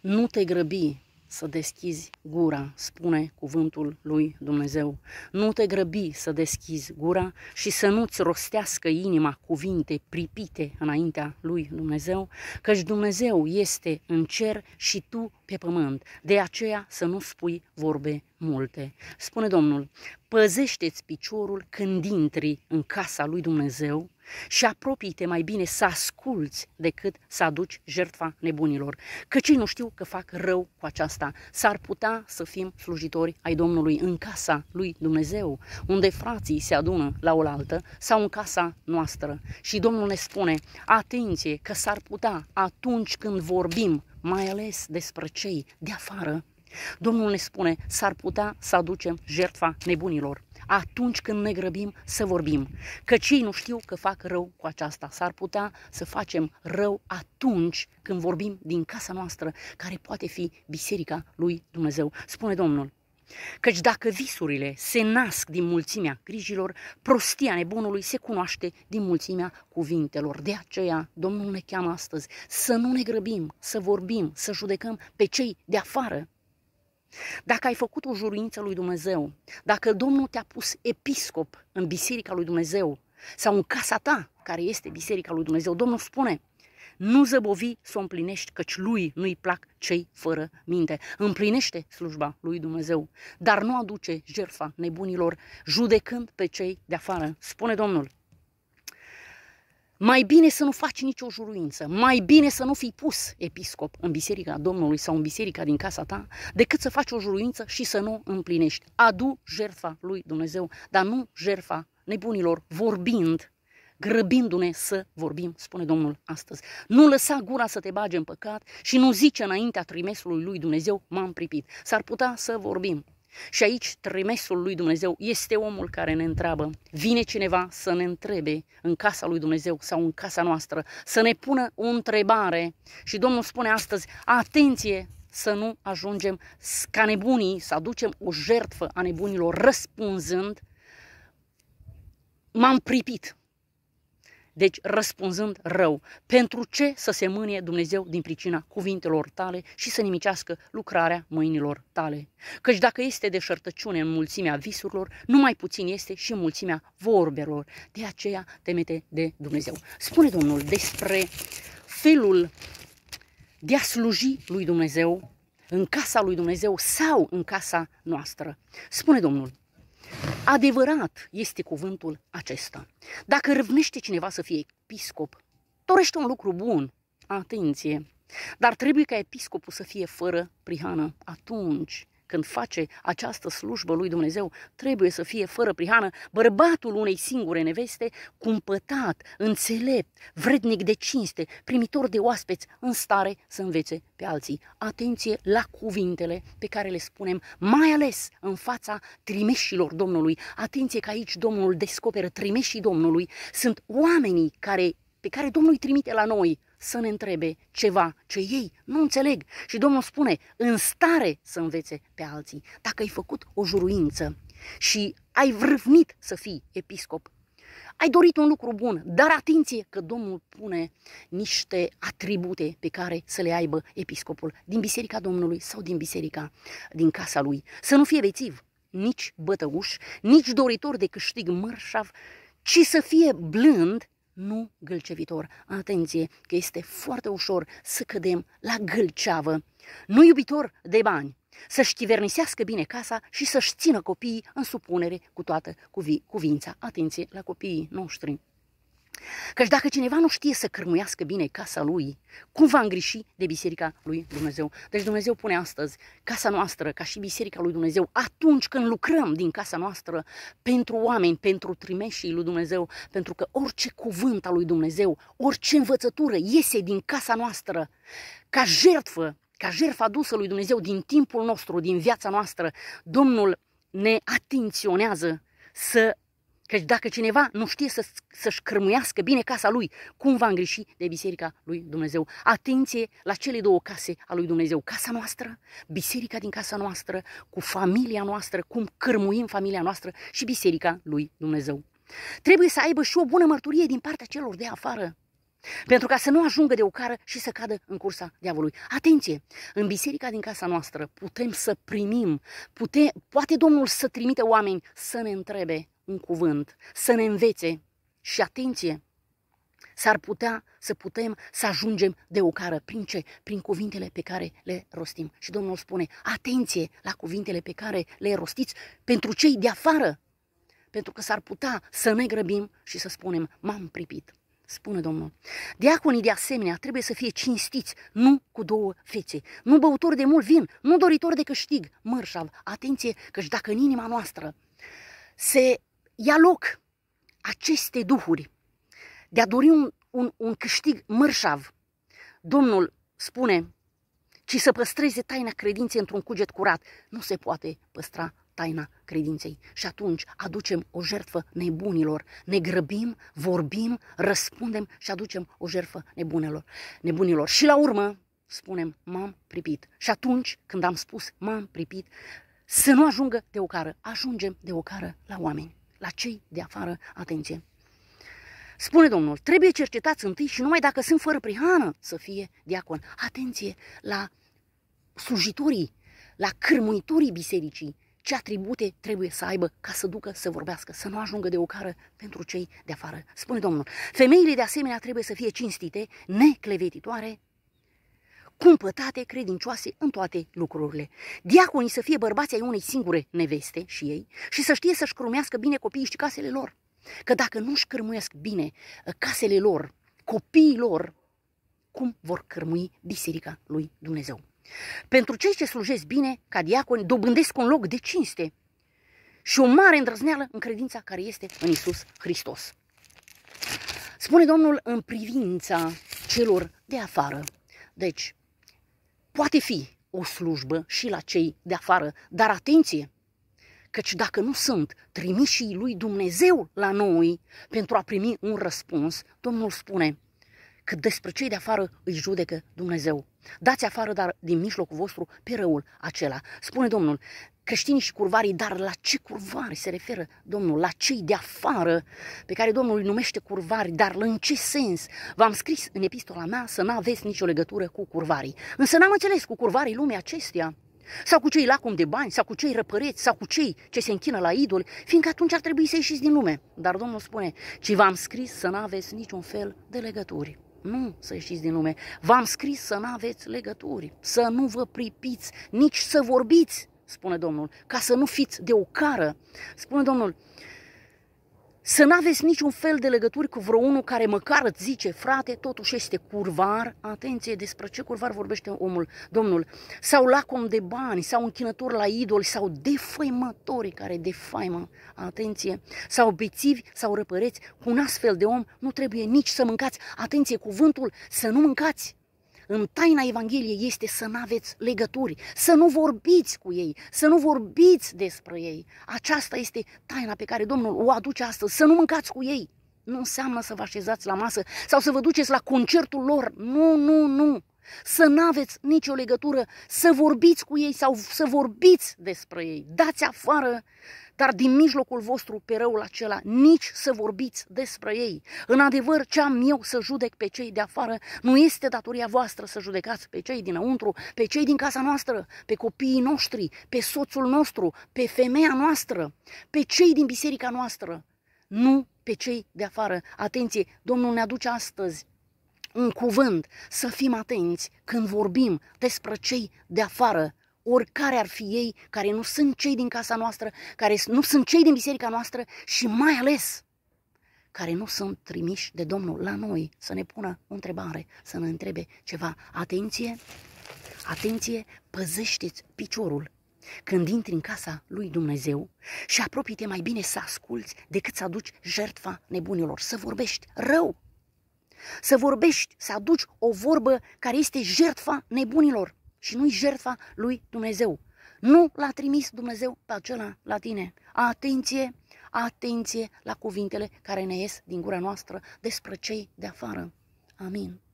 Nu te grăbi să deschizi gura, spune cuvântul lui Dumnezeu. Nu te grăbi să deschizi gura și să nu-ți rostească inima cuvinte pripite înaintea lui Dumnezeu, căci Dumnezeu este în cer și tu pe pământ. De aceea să nu spui vorbe multe. Spune Domnul, păzește-ți piciorul când intri în casa lui Dumnezeu, și apropii-te mai bine să asculți decât să aduci jertfa nebunilor, căci nu știu că fac rău cu aceasta. S-ar putea să fim slujitori ai Domnului în casa lui Dumnezeu, unde frații se adună la oaltă sau în casa noastră. Și Domnul ne spune, atenție că s-ar putea atunci când vorbim, mai ales despre cei de afară, Domnul ne spune, s-ar putea să aducem jertfa nebunilor atunci când ne grăbim să vorbim. Că cei nu știu că fac rău cu aceasta. S-ar putea să facem rău atunci când vorbim din casa noastră, care poate fi biserica lui Dumnezeu. Spune Domnul, Căci dacă visurile se nasc din mulțimea grijilor, prostia nebunului se cunoaște din mulțimea cuvintelor. De aceea, Domnul ne cheamă astăzi să nu ne grăbim, să vorbim, să judecăm pe cei de afară, dacă ai făcut o juruință lui Dumnezeu, dacă Domnul te-a pus episcop în biserica lui Dumnezeu sau în casa ta, care este biserica lui Dumnezeu, Domnul spune, nu zăbovi să o împlinești, căci lui nu-i plac cei fără minte. Împlinește slujba lui Dumnezeu, dar nu aduce jertfa nebunilor, judecând pe cei de afară. Spune Domnul, mai bine să nu faci nicio juruință, mai bine să nu fii pus episcop în biserica Domnului sau în biserica din casa ta, decât să faci o juruință și să nu împlinești. Adu jertfa lui Dumnezeu, dar nu jertfa nebunilor, vorbind, grăbindu-ne să vorbim, spune Domnul astăzi. Nu lăsa gura să te bage în păcat și nu zice înaintea trimesului lui Dumnezeu, m-am pripit. S-ar putea să vorbim, și aici trimesul lui Dumnezeu este omul care ne întreabă. Vine cineva să ne întrebe în casa lui Dumnezeu sau în casa noastră, să ne pună o întrebare. Și Domnul spune astăzi, atenție să nu ajungem ca nebunii, să aducem o jertfă a nebunilor răspunzând, m-am pripit, deci răspunzând rău, pentru ce să se mânie Dumnezeu din pricina cuvintelor tale și să nimicească lucrarea mâinilor tale? Căci dacă este de șertăciune în mulțimea visurilor, numai puțin este și în mulțimea vorbelor. De aceea temete de Dumnezeu. Spune Domnul despre felul de a sluji lui Dumnezeu în casa lui Dumnezeu sau în casa noastră. Spune Domnul, Adevărat este cuvântul acesta. Dacă răvnește cineva să fie episcop, dorește un lucru bun, atenție, dar trebuie ca episcopul să fie fără prihană. Atunci când face această slujbă lui Dumnezeu, trebuie să fie fără prihană bărbatul unei singure neveste, cumpătat, înțelept, vrednic de cinste, primitor de oaspeți, în stare să învețe pe alții. Atenție la cuvintele pe care le spunem, mai ales în fața trimeșilor Domnului. Atenție că aici Domnul descoperă trimeșii Domnului. Sunt oamenii care, pe care Domnul îi trimite la noi, să ne întrebe ceva ce ei nu înțeleg. Și Domnul spune, în stare să învețe pe alții. Dacă ai făcut o juruință și ai vrăvnit să fii episcop, ai dorit un lucru bun, dar atenție că Domnul pune niște atribute pe care să le aibă episcopul din biserica Domnului sau din biserica din casa lui. Să nu fie vețiv, nici bătăuș, nici doritor de câștig mărșav, ci să fie blând nu gâlcevitor. Atenție că este foarte ușor să cădem la gâlceavă. Nu iubitor de bani, să-și chivernisească bine casa și să-și țină copiii în supunere cu toată cuvința. Atenție la copiii noștri! Căci dacă cineva nu știe să cârmuiască bine casa lui, cum va îngriși de biserica lui Dumnezeu? Deci Dumnezeu pune astăzi casa noastră ca și biserica lui Dumnezeu atunci când lucrăm din casa noastră pentru oameni, pentru trimeșii lui Dumnezeu, pentru că orice cuvânt al lui Dumnezeu, orice învățătură iese din casa noastră ca jertfă, ca jertfă adusă lui Dumnezeu din timpul nostru, din viața noastră, Domnul ne atenționează să Căci dacă cineva nu știe să, să-și cărmuiască bine casa lui, cum va îngriși de biserica lui Dumnezeu? Atenție la cele două case a lui Dumnezeu. Casa noastră, biserica din casa noastră, cu familia noastră, cum cărmuim familia noastră și biserica lui Dumnezeu. Trebuie să aibă și o bună mărturie din partea celor de afară, pentru ca să nu ajungă de o și să cadă în cursa diavolului. Atenție! În biserica din casa noastră putem să primim, pute, poate Domnul să trimite oameni să ne întrebe un cuvânt, să ne învețe și atenție, s-ar putea să putem să ajungem de o cară. Prin ce? Prin cuvintele pe care le rostim. Și Domnul spune, atenție la cuvintele pe care le rostiți pentru cei de afară. Pentru că s-ar putea să ne grăbim și să spunem, m-am pripit. Spune Domnul. Diaconii de asemenea trebuie să fie cinstiți, nu cu două fețe, nu băutori de mult vin, nu doritori de câștig, mărșav. Atenție, căci dacă în inima noastră se ia loc aceste duhuri de a dori un, un, un câștig mărșav. Domnul spune, ci să păstreze taina credinței într-un cuget curat. Nu se poate păstra taina credinței. Și atunci aducem o jertfă nebunilor. Ne grăbim, vorbim, răspundem și aducem o jertfă nebunilor, nebunilor. Și la urmă spunem, m-am pripit. Și atunci când am spus, m-am pripit, să nu ajungă de ocară, ajungem de ocară la oameni la cei de afară atenție. Spune Domnul, trebuie cercetați întâi și numai dacă sunt fără prihană să fie diacon. Atenție la slujitorii, la cârmuitorii bisericii, ce atribute trebuie să aibă ca să ducă să vorbească, să nu ajungă de o pentru cei de afară. Spune Domnul, femeile de asemenea trebuie să fie cinstite, neclevetitoare, cumpătate, credincioase în toate lucrurile. Diaconii să fie bărbații ai unei singure neveste și ei și să știe să-și crumească bine copiii și casele lor. Că dacă nu-și cărmuiesc bine uh, casele lor, copiii lor, cum vor cărmui biserica lui Dumnezeu. Pentru cei ce slujesc bine, ca diaconi, dobândesc un loc de cinste și o mare îndrăzneală în credința care este în Isus Hristos. Spune Domnul în privința celor de afară. Deci, Poate fi o slujbă și la cei de afară, dar atenție! Căci dacă nu sunt trimișii lui Dumnezeu la noi pentru a primi un răspuns, Domnul spune că despre cei de afară îi judecă Dumnezeu. Dați afară, dar din mijlocul vostru, pe răul acela. Spune Domnul, creștinii și curvarii, dar la ce curvari se referă Domnul? La cei de afară pe care Domnul îi numește curvari, dar în ce sens? V-am scris în epistola mea să nu aveți nicio legătură cu curvarii. Însă n-am înțeles cu curvarii lumea acestea sau cu cei lacom de bani, sau cu cei răpăreți, sau cu cei ce se închină la idoli, fiindcă atunci ar trebui să ieșiți din lume. Dar Domnul spune, ci v-am scris să nu aveți niciun fel de legături. Nu să ieșiți din lume. V-am scris să nu aveți legături, să nu vă pripiți, nici să vorbiți spune Domnul, ca să nu fiți de ocară, spune Domnul, să nu aveți niciun fel de legături cu vreunul care măcar îți zice, frate, totuși este curvar, atenție, despre ce curvar vorbește omul, domnul, sau lacom de bani, sau închinător la idoli, sau defăimătorii care defaimă, atenție, sau bețivi, sau răpăreți, cu un astfel de om nu trebuie nici să mâncați, atenție, cuvântul, să nu mâncați, în taina Evangheliei este să nu aveți legături, să nu vorbiți cu ei, să nu vorbiți despre ei. Aceasta este taina pe care Domnul o aduce astăzi, să nu mâncați cu ei. Nu înseamnă să vă așezați la masă sau să vă duceți la concertul lor. Nu, nu, nu să nu aveți nicio legătură, să vorbiți cu ei sau să vorbiți despre ei. Dați afară, dar din mijlocul vostru pe răul acela, nici să vorbiți despre ei. În adevăr, ce am eu să judec pe cei de afară, nu este datoria voastră să judecați pe cei dinăuntru, pe cei din casa noastră, pe copiii noștri, pe soțul nostru, pe femeia noastră, pe cei din biserica noastră. Nu pe cei de afară. Atenție, Domnul ne aduce astăzi un cuvânt, să fim atenți când vorbim despre cei de afară, oricare ar fi ei, care nu sunt cei din casa noastră, care nu sunt cei din biserica noastră și mai ales care nu sunt trimiși de Domnul la noi să ne pună o întrebare, să ne întrebe ceva. Atenție, atenție, păzește-ți piciorul când intri în casa lui Dumnezeu și apropie-te mai bine să asculți decât să aduci jertfa nebunilor, să vorbești rău să vorbești, să aduci o vorbă care este jertfa nebunilor și nu-i jertfa lui Dumnezeu. Nu l-a trimis Dumnezeu pe acela la tine. Atenție, atenție la cuvintele care ne ies din gura noastră despre cei de afară. Amin.